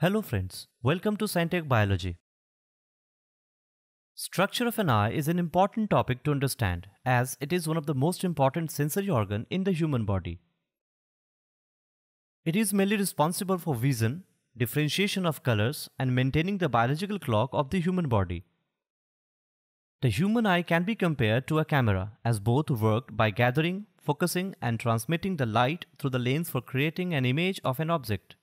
Hello friends, welcome to Scientech Biology. Structure of an eye is an important topic to understand as it is one of the most important sensory organ in the human body. It is mainly responsible for vision, differentiation of colors and maintaining the biological clock of the human body. The human eye can be compared to a camera as both work by gathering, focusing and transmitting the light through the lens for creating an image of an object.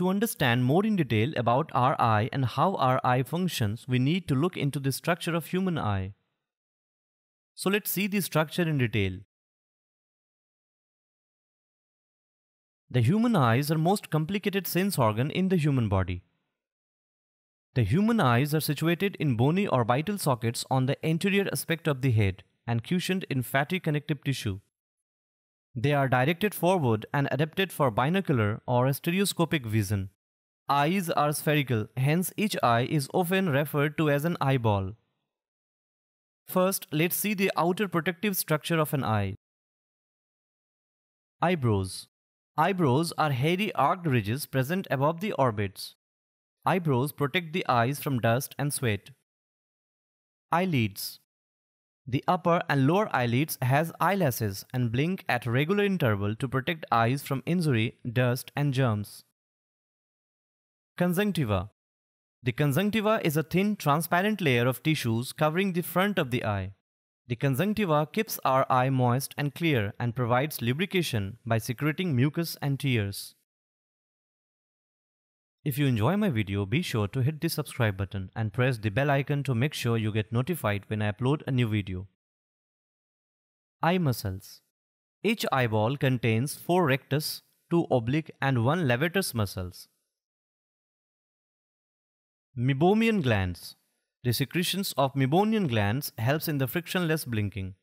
To understand more in detail about our eye and how our eye functions, we need to look into the structure of human eye. So let's see the structure in detail. The human eyes are most complicated sense organ in the human body. The human eyes are situated in bony orbital sockets on the anterior aspect of the head and cushioned in fatty connective tissue. They are directed forward and adapted for binocular or stereoscopic vision. Eyes are spherical, hence each eye is often referred to as an eyeball. First, let's see the outer protective structure of an eye. Eyebrows Eyebrows are hairy arched ridges present above the orbits. Eyebrows protect the eyes from dust and sweat. Eyelids the upper and lower eyelids has eyelashes and blink at regular interval to protect eyes from injury, dust and germs. Conjunctiva The conjunctiva is a thin transparent layer of tissues covering the front of the eye. The conjunctiva keeps our eye moist and clear and provides lubrication by secreting mucus and tears. If you enjoy my video, be sure to hit the subscribe button and press the bell icon to make sure you get notified when I upload a new video. Eye muscles. Each eyeball contains 4 rectus, 2 oblique and 1 levatus muscles. Meibomian glands. The secretions of meibomian glands helps in the frictionless blinking.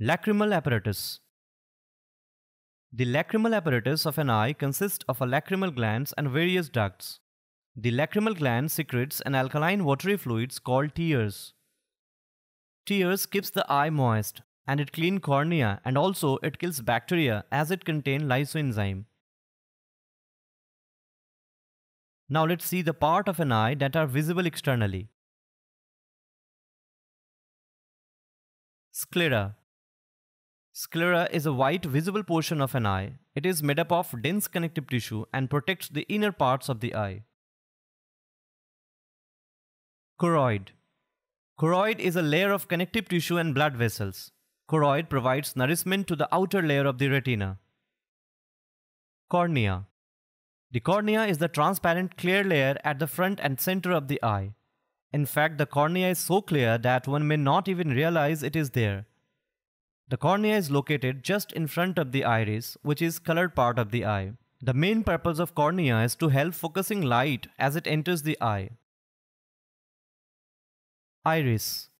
Lacrimal apparatus. The lacrimal apparatus of an eye consists of a lacrimal glands and various ducts. The lacrimal gland secretes an alkaline watery fluids called tears. Tears keeps the eye moist and it clean cornea and also it kills bacteria as it contain lysoenzyme. Now let's see the part of an eye that are visible externally. Sclera Sclera is a white visible portion of an eye. It is made up of dense connective tissue and protects the inner parts of the eye. Choroid Choroid is a layer of connective tissue and blood vessels. Choroid provides nourishment to the outer layer of the retina. Cornea The cornea is the transparent clear layer at the front and center of the eye. In fact, the cornea is so clear that one may not even realize it is there. The cornea is located just in front of the iris, which is colored part of the eye. The main purpose of cornea is to help focusing light as it enters the eye. Iris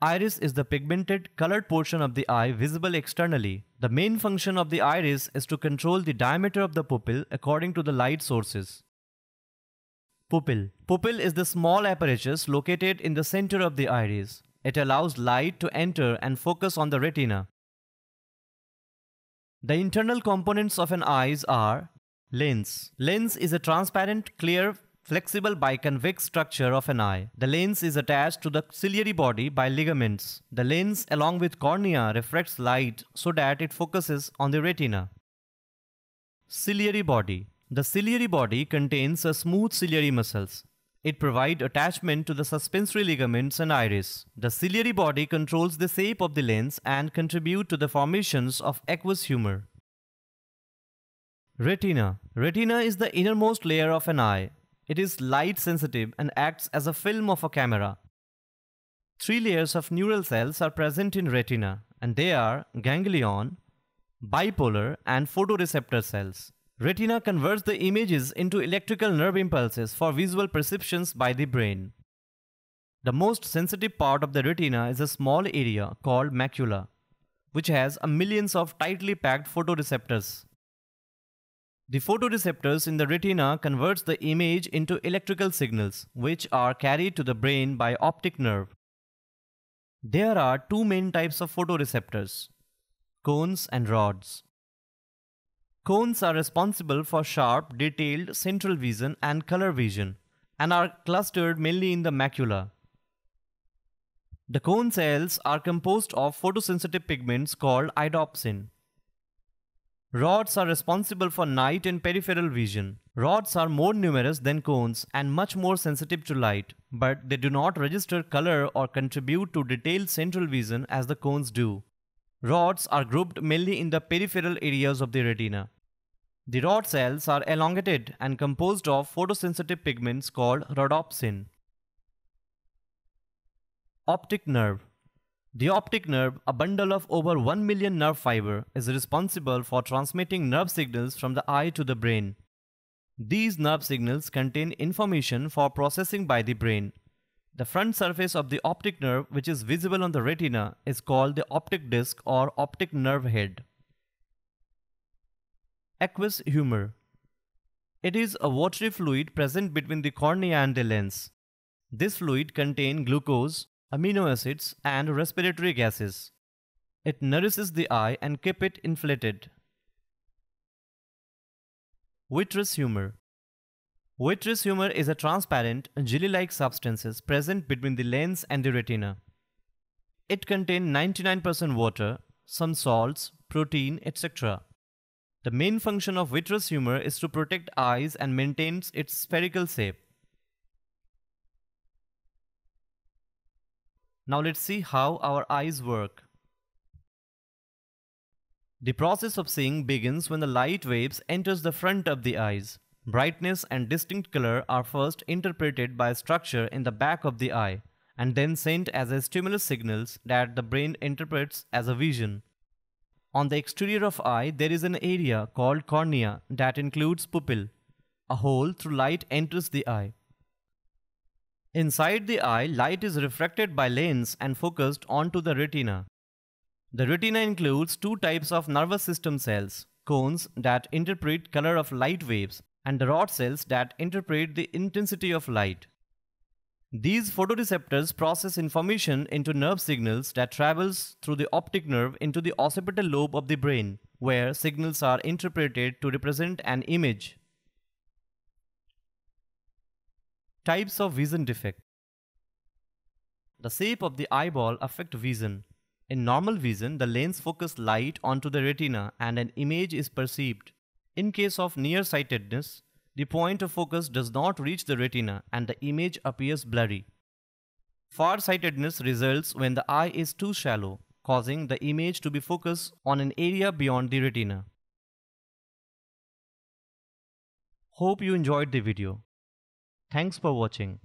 Iris is the pigmented colored portion of the eye visible externally. The main function of the iris is to control the diameter of the pupil according to the light sources. Pupil Pupil is the small apparatus located in the center of the iris. It allows light to enter and focus on the retina. The internal components of an eyes are lens. Lens is a transparent, clear, flexible biconvex structure of an eye. The lens is attached to the ciliary body by ligaments. The lens along with cornea refracts light so that it focuses on the retina. Ciliary body. The ciliary body contains a smooth ciliary muscles. It provides attachment to the suspensory ligaments and iris. The ciliary body controls the shape of the lens and contribute to the formations of aqueous humor. Retina. Retina is the innermost layer of an eye. It is light sensitive and acts as a film of a camera. Three layers of neural cells are present in retina and they are ganglion, bipolar and photoreceptor cells. Retina converts the images into electrical nerve impulses for visual perceptions by the brain. The most sensitive part of the retina is a small area called macula, which has a millions of tightly packed photoreceptors. The photoreceptors in the retina converts the image into electrical signals, which are carried to the brain by optic nerve. There are two main types of photoreceptors, cones and rods. Cones are responsible for sharp, detailed central vision and color vision and are clustered mainly in the macula. The cone cells are composed of photosensitive pigments called idopsin. Rods are responsible for night and peripheral vision. Rods are more numerous than cones and much more sensitive to light, but they do not register color or contribute to detailed central vision as the cones do. Rods are grouped mainly in the peripheral areas of the retina. The rod cells are elongated and composed of photosensitive pigments called rhodopsin. Optic nerve. The optic nerve, a bundle of over 1 million nerve fiber, is responsible for transmitting nerve signals from the eye to the brain. These nerve signals contain information for processing by the brain. The front surface of the optic nerve, which is visible on the retina, is called the optic disc or optic nerve head. Aqueous humor. It is a watery fluid present between the cornea and the lens. This fluid contains glucose, amino acids, and respiratory gases. It nourishes the eye and keep it inflated. Vitreous humor. Vitreous humor is a transparent, jelly-like substance present between the lens and the retina. It contains 99% water, some salts, protein, etc. The main function of vitreous humor is to protect eyes and maintains its spherical shape. Now let's see how our eyes work. The process of seeing begins when the light waves enters the front of the eyes. Brightness and distinct color are first interpreted by a structure in the back of the eye and then sent as a stimulus signals that the brain interprets as a vision. On the exterior of eye, there is an area called cornea that includes pupil, a hole through light enters the eye. Inside the eye, light is refracted by lens and focused onto the retina. The retina includes two types of nervous system cells, cones that interpret color of light waves and the rod cells that interpret the intensity of light. These photoreceptors process information into nerve signals that travels through the optic nerve into the occipital lobe of the brain, where signals are interpreted to represent an image. Types of vision defect The shape of the eyeball affect vision. In normal vision, the lens focus light onto the retina and an image is perceived. In case of nearsightedness, the point of focus does not reach the retina and the image appears blurry. Farsightedness results when the eye is too shallow, causing the image to be focused on an area beyond the retina. Hope you enjoyed the video. Thanks for watching.